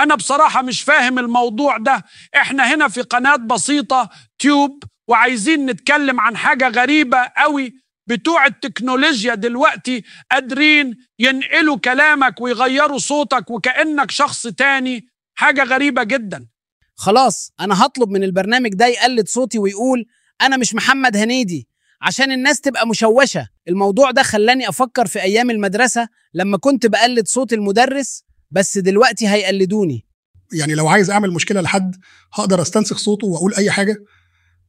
أنا بصراحة مش فاهم الموضوع ده إحنا هنا في قناة بسيطة تيوب وعايزين نتكلم عن حاجة غريبة قوي بتوع التكنولوجيا دلوقتي قادرين ينقلوا كلامك ويغيروا صوتك وكأنك شخص تاني حاجة غريبة جدا خلاص أنا هطلب من البرنامج ده يقلد صوتي ويقول أنا مش محمد هنيدي عشان الناس تبقى مشوشة الموضوع ده خلاني أفكر في أيام المدرسة لما كنت بقلد صوت المدرس بس دلوقتي هيقلدوني يعني لو عايز اعمل مشكله لحد هقدر استنسخ صوته واقول اي حاجه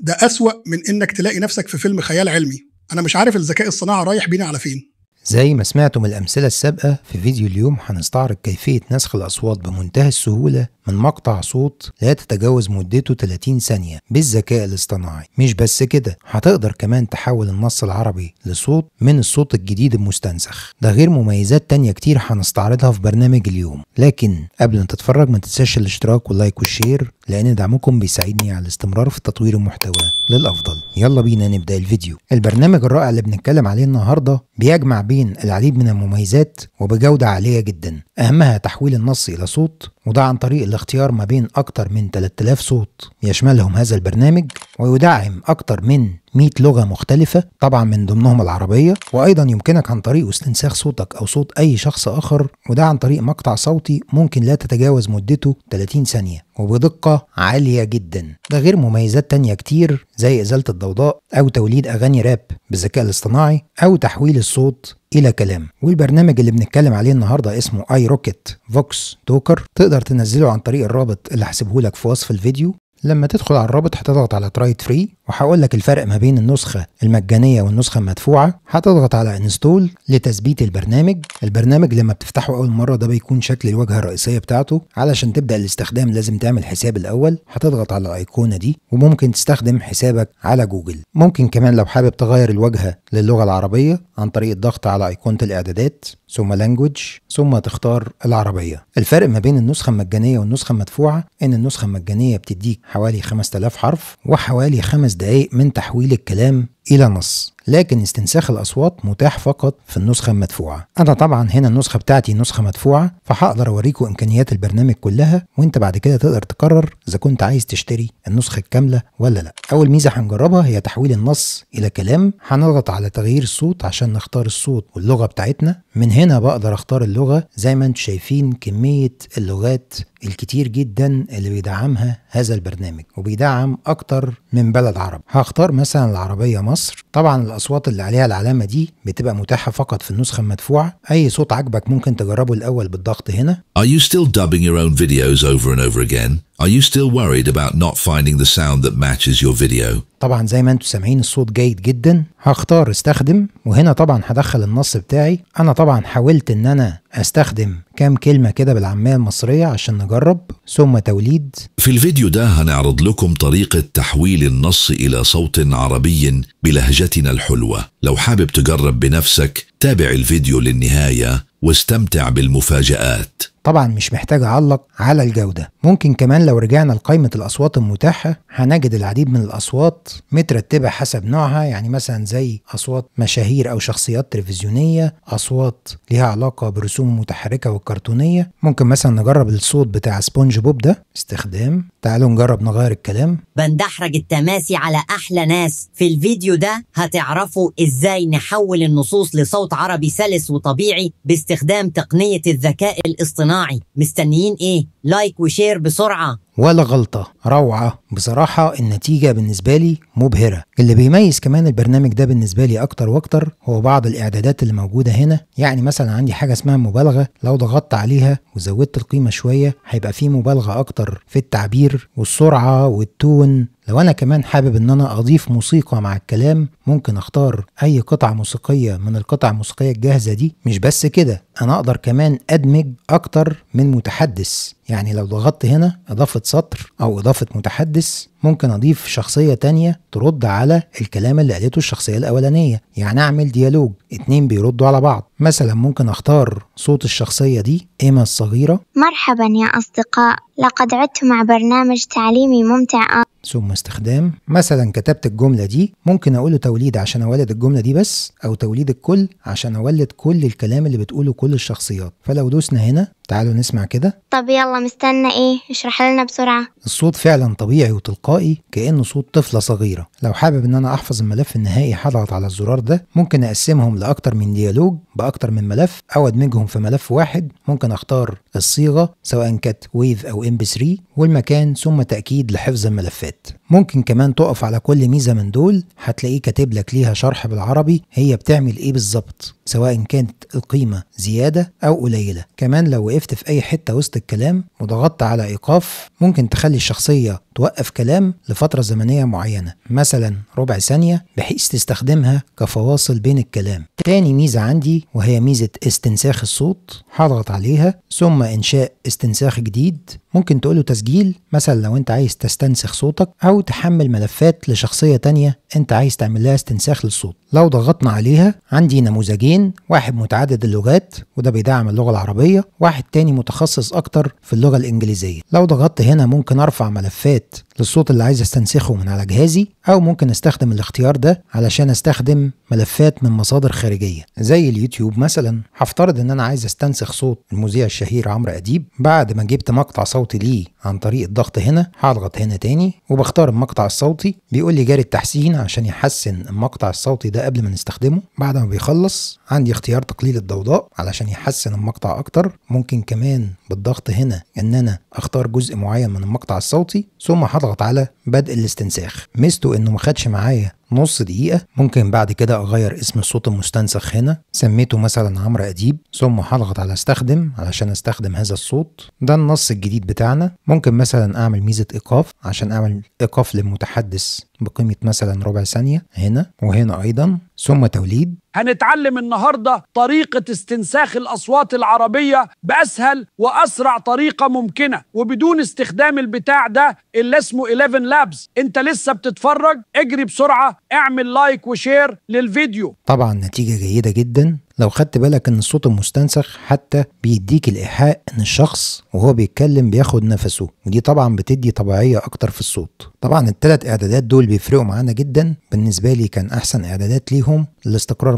ده اسوا من انك تلاقي نفسك في فيلم خيال علمي انا مش عارف الذكاء الصناعي رايح بينا على فين زي ما سمعتم الأمثلة السابقة في فيديو اليوم هنستعرض كيفية نسخ الأصوات بمنتهى السهولة من مقطع صوت لا تتجاوز مدته 30 ثانية بالذكاء الاصطناعي مش بس كده هتقدر كمان تحول النص العربي لصوت من الصوت الجديد المستنسخ ده غير مميزات تانية كتير هنستعرضها في برنامج اليوم لكن قبل ما تتفرج ما تنساش الاشتراك واللايك والشير لأن دعمكم بيساعدني على الاستمرار في تطوير المحتوى للأفضل يلا بينا نبدأ الفيديو البرنامج الرائع اللي بنتكلم عليه النهاردة بيجمع بين العديد من المميزات وبجودة عالية جدا أهمها تحويل النص إلى صوت وده عن طريق الاختيار ما بين أكتر من 3000 صوت يشملهم هذا البرنامج ويدعم أكتر من 100 لغة مختلفة طبعا من ضمنهم العربية وأيضا يمكنك عن طريق استنساخ صوتك أو صوت أي شخص آخر وده عن طريق مقطع صوتي ممكن لا تتجاوز مدته 30 ثانية وبدقة عالية جدا ده غير مميزات تانية كتير زي إزالة الضوضاء أو توليد أغاني راب بالذكاء الاصطناعي أو تحويل الصوت إلى كلام والبرنامج اللي بنتكلم عليه النهاردة اسمه اي روكت فوكس توكر تقدر تنزله عن طريق الرابط اللي هسيبهولك في وصف الفيديو لما تدخل على الرابط هتضغط على ترايت فري وهقول لك الفرق ما بين النسخة المجانية والنسخة المدفوعة هتضغط على انستول لتثبيت البرنامج البرنامج لما بتفتحه أول مرة ده بيكون شكل الواجهة الرئيسية بتاعته علشان تبدأ الاستخدام لازم تعمل حساب الأول هتضغط على الأيقونة دي وممكن تستخدم حسابك على جوجل ممكن كمان لو حابب تغير الواجهة للغة العربية عن طريق الضغط على أيقونة الإعدادات ثم لانجوج ثم تختار العربية الفرق ما بين النسخة المجانية والنسخة المدفوعة إن النسخة المجانية بتديك حوالي 5000 حرف وحوالي 5 خمس دقايق من تحويل الكلام إلى نص لكن استنساخ الأصوات متاح فقط في النسخة المدفوعة أنا طبعا هنا النسخة بتاعتي نسخة مدفوعة فهقدر أوريكم إمكانيات البرنامج كلها وأنت بعد كده تقدر تقرر إذا كنت عايز تشتري النسخة الكاملة ولا لأ أول ميزة هنجربها هي تحويل النص إلى كلام هنضغط على تغيير الصوت عشان نختار الصوت واللغة بتاعتنا من هنا بقدر أختار اللغة زي ما انتم شايفين كمية اللغات الكتير جدا اللي بيدعمها هذا البرنامج وبيدعم أكتر من بلد عربي هختار مثلا العربية مصر مصر طبعا الاصوات اللي عليها العلامه دي بتبقى متاحه فقط في النسخه المدفوعه اي صوت عجبك ممكن تجربه الاول بالضغط هنا Are you still dubbing your own videos over and over again? Are you still worried about not finding the sound that matches your video? طبعا زي ما انتم سامعين الصوت جيد جدا هختار استخدم وهنا طبعا هدخل النص بتاعي انا طبعا حاولت ان انا استخدم كام كلمة كده بالعامية المصرية عشان نجرب ثم توليد في الفيديو ده هنعرض لكم طريقة تحويل النص إلى صوت عربي بلهجتنا الحلوة لو حابب تجرب بنفسك تابع الفيديو للنهاية واستمتع بالمفاجآت طبعا مش محتاج اعلق على الجودة ممكن كمان لو رجعنا لقائمة الأصوات المتاحة هنجد العديد من الأصوات مترتبة حسب نوعها يعني مثلا زي أصوات مشاهير أو شخصيات تلفزيونية أصوات ليها علاقة برسوم متحركة والكرتونية ممكن مثلا نجرب الصوت بتاع سبونج بوب ده استخدام تعالوا نجرب نغير الكلام بندحرج التماسي على أحلى ناس في الفيديو ده هتعرفوا إزاي نحول النصوص لصوت عربي سلس وطبيعي باستخدام تقنية الذكاء الاصطناعي الصناعي مستنيين ايه لايك وشير بسرعه ولا غلطة روعة بصراحة النتيجة بالنسبة لي مبهرة اللي بيميز كمان البرنامج ده بالنسبة لي أكتر وأكتر هو بعض الإعدادات اللي موجودة هنا يعني مثلا عندي حاجة اسمها مبالغة لو ضغطت عليها وزودت القيمة شوية هيبقى في مبالغة أكتر في التعبير والسرعة والتون لو انا كمان حابب ان انا اضيف موسيقى مع الكلام ممكن اختار اي قطعة موسيقية من القطع الموسيقية الجاهزة دي مش بس كده انا اقدر كمان ادمج اكتر من متحدث يعني لو ضغطت هنا اضافة سطر او اضافة متحدث ممكن اضيف شخصية تانية ترد على الكلام اللي قالته الشخصية الاولانية يعني اعمل ديالوج اتنين بيردوا على بعض مثلا ممكن اختار صوت الشخصية دي ايما الصغيرة مرحبا يا اصدقاء لقد عدت مع برنامج تعليمي ممتع ثم استخدام مثلا كتبت الجملة دي ممكن أقوله توليد عشان أولد الجملة دي بس أو توليد الكل عشان أولد كل الكلام اللي بتقوله كل الشخصيات فلو دوسنا هنا تعالوا نسمع كده طب يلا مستنى ايه اشرح لنا بسرعة الصوت فعلا طبيعي وتلقائي كأنه صوت طفلة صغيرة لو حابب ان انا احفظ الملف النهائي هضغط على الزرار ده ممكن اقسمهم لاكتر من ديالوج باكتر من ملف او ادمجهم في ملف واحد ممكن اختار الصيغة سواء كانت ويف او ام بي 3 والمكان ثم تأكيد لحفظ الملفات ممكن كمان تقف على كل ميزة من دول هتلاقيه كاتب لك ليها شرح بالعربي هي بتعمل ايه بالظبط سواء كانت القيمة زيادة أو قليلة كمان لو وقفت في أي حتة وسط الكلام وضغطت على إيقاف ممكن تخلي الشخصية توقف كلام لفترة زمنية معينة مثلا ربع ثانية بحيث تستخدمها كفواصل بين الكلام تاني ميزة عندي وهي ميزة استنساخ الصوت هضغط عليها ثم إنشاء استنساخ جديد ممكن تقوله تسجيل مثلا لو انت عايز تستنسخ صوتك او تحمل ملفات لشخصية تانية انت عايز تعمل لها استنساخ للصوت لو ضغطنا عليها عندي نموذجين واحد متعدد اللغات وده بيدعم اللغة العربية واحد تاني متخصص اكتر في اللغة الانجليزية لو ضغطت هنا ممكن ارفع ملفات للصوت اللي عايز استنسخه من على جهازي او ممكن استخدم الاختيار ده علشان استخدم ملفات من مصادر خارجيه زي اليوتيوب مثلا هفترض ان انا عايز استنسخ صوت المذيع الشهير عمرو اديب بعد ما جبت مقطع صوتي ليه عن طريق الضغط هنا هضغط هنا تاني وبختار المقطع الصوتي بيقول لي جاري التحسين عشان يحسن المقطع الصوتي ده قبل ما نستخدمه بعد ما بيخلص عندي اختيار تقليل الضوضاء علشان يحسن المقطع اكتر ممكن كمان بالضغط هنا ان انا اختار جزء معين من المقطع الصوتي ثم هضغط اضغط على بدء الاستنساخ ميزته انه ما خدش معايا نص دقيقة ممكن بعد كده أغير اسم الصوت المستنسخ هنا سميته مثلا عمرو أديب ثم هضغط على استخدم علشان استخدم هذا الصوت ده النص الجديد بتاعنا ممكن مثلا أعمل ميزة إيقاف عشان أعمل إيقاف للمتحدث بقيمة مثلا ربع ثانية هنا وهنا أيضا ثم توليد هنتعلم النهاردة طريقة استنساخ الأصوات العربية بأسهل وأسرع طريقة ممكنة وبدون استخدام البتاع ده اللي اسمه 11 لابس انت لسه بتتفرج اجري بسرعة اعمل لايك وشير للفيديو طبعا نتيجة جيدة جدا لو خدت بالك ان الصوت المستنسخ حتى بيديك الايحاء ان الشخص وهو بيتكلم بياخد نفسه ودي طبعا بتدي طبيعيه اكتر في الصوت طبعا الثلاث اعدادات دول بيفرقوا معانا جدا بالنسبه لي كان احسن اعدادات ليهم الاستقرار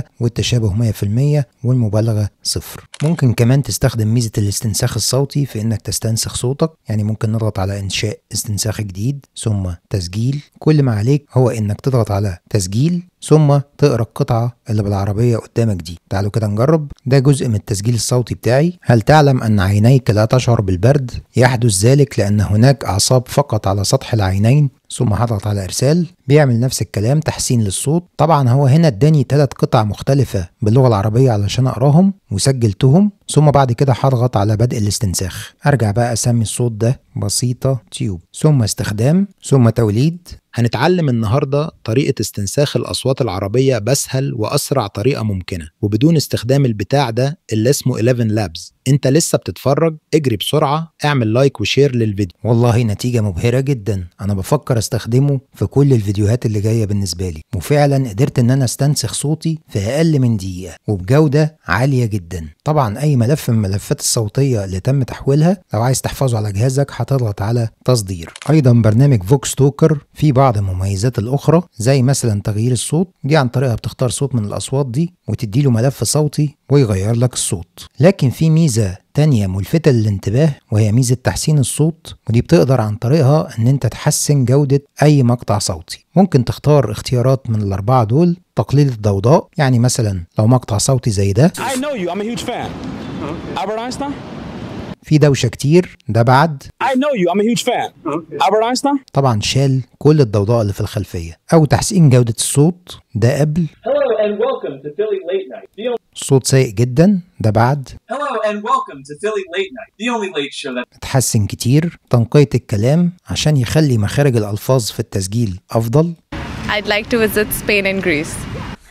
100% والتشابه 100% والمبالغة صفر ممكن كمان تستخدم ميزة الاستنساخ الصوتي في انك تستنسخ صوتك يعني ممكن نضغط على انشاء استنساخ جديد ثم تسجيل كل ما عليك هو انك تضغط على تسجيل ثم تقرا القطعه اللي بالعربيه قدامك دي تعالوا كده نجرب ده جزء من التسجيل الصوتي بتاعي هل تعلم ان عينيك لا تشعر بالبرد يحدث ذلك لان هناك اعصاب فقط على سطح العينين ثم هضغط على ارسال بيعمل نفس الكلام تحسين للصوت طبعا هو هنا اداني ثلاث قطع مختلفة باللغة العربية علشان اقراهم وسجلتهم ثم بعد كده هضغط على بدء الاستنساخ ارجع بقى اسمي الصوت ده بسيطة تيوب ثم استخدام ثم توليد هنتعلم النهاردة طريقة استنساخ الأصوات العربية بأسهل وأسرع طريقة ممكنة وبدون استخدام البتاع ده اللي اسمه 11 لابز انت لسه بتتفرج اجري بسرعه اعمل لايك وشير للفيديو والله نتيجه مبهره جدا انا بفكر استخدمه في كل الفيديوهات اللي جايه بالنسبه لي وفعلا قدرت ان انا استنسخ صوتي في اقل من دقيقه وبجوده عاليه جدا طبعا اي ملف من الملفات الصوتيه اللي تم تحويلها لو عايز تحفظه على جهازك هتضغط على تصدير ايضا برنامج فوكس توكر في بعض المميزات الاخرى زي مثلا تغيير الصوت دي عن طريقها بتختار صوت من الاصوات دي وتديله ملف صوتي ويغير لك الصوت لكن في ميزه ميزة تانية ملفتة للانتباه وهي ميزة تحسين الصوت ودي بتقدر عن طريقها ان انت تحسن جودة اي مقطع صوتي ممكن تختار اختيارات من الاربعة دول تقليل الضوضاء يعني مثلا لو مقطع صوتي زي ده في دوشة كتير ده بعد I know you I'm a huge fan Albert Einstein طبعا شال كل الضوضاء اللي في الخلفية أو تحسين جودة الصوت ده قبل Hello and welcome to Philly Late Night صوت سيء جدا ده بعد اتحسن كتير تنقية الكلام عشان يخلي مخارج الألفاظ في التسجيل أفضل I'd like to visit Spain and Greece.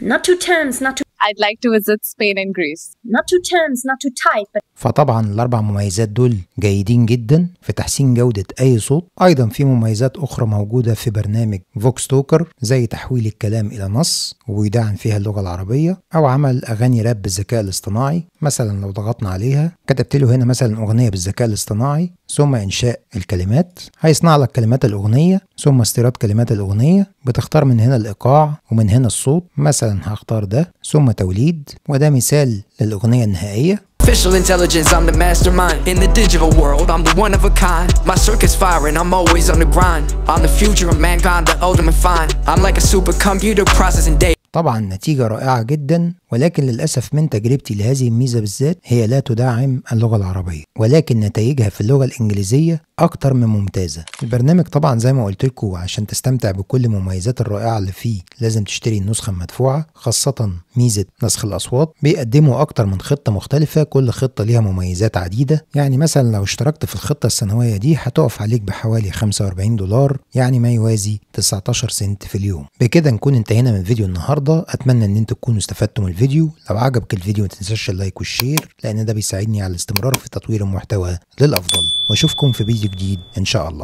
Not two terms, not two I'd like to visit Spain and Greece. Not too terms, not too tight, but فطبعا الأربع مميزات دول جيدين جدا في تحسين جودة أي صوت أيضا في مميزات أخرى موجودة في برنامج فوكس توكر زي تحويل الكلام إلى نص ويدعم فيها اللغة العربية أو عمل أغاني راب بالذكاء الاصطناعي مثلا لو ضغطنا عليها كتبت له هنا مثلا أغنية بالذكاء الاصطناعي ثم إنشاء الكلمات هيصنع لك كلمات الأغنية ثم استيراد كلمات الأغنية بتختار من هنا الإيقاع ومن هنا الصوت مثلا هختار ده ثم توليد وده مثال للأغنية النهائية Official intelligence, I'm the mastermind In the digital world, I'm the one of a kind My circuit's firing, I'm always on the grind I'm the future of mankind, the ultimate find I'm like a supercomputer processing data طبعا نتيجة رائعة جدا ولكن للأسف من تجربتي لهذه الميزة بالذات هي لا تدعم اللغة العربية ولكن نتائجها في اللغة الإنجليزية أكتر من ممتازة البرنامج طبعا زي ما قلت لكم عشان تستمتع بكل المميزات الرائعة اللي فيه لازم تشتري النسخة المدفوعة خاصة ميزة نسخ الأصوات بيقدموا أكتر من خطة مختلفة كل خطة ليها مميزات عديدة يعني مثلا لو اشتركت في الخطة السنوية دي هتقف عليك بحوالي 45 دولار يعني ما يوازي 19 سنت في اليوم بكده نكون انتهينا من فيديو النهاردة النهارده اتمنى ان أنتم تكونوا استفدتوا من الفيديو لو عجبك الفيديو ما تنساش اللايك والشير لان ده بيساعدني على الاستمرار في تطوير المحتوى للافضل واشوفكم في فيديو جديد ان شاء الله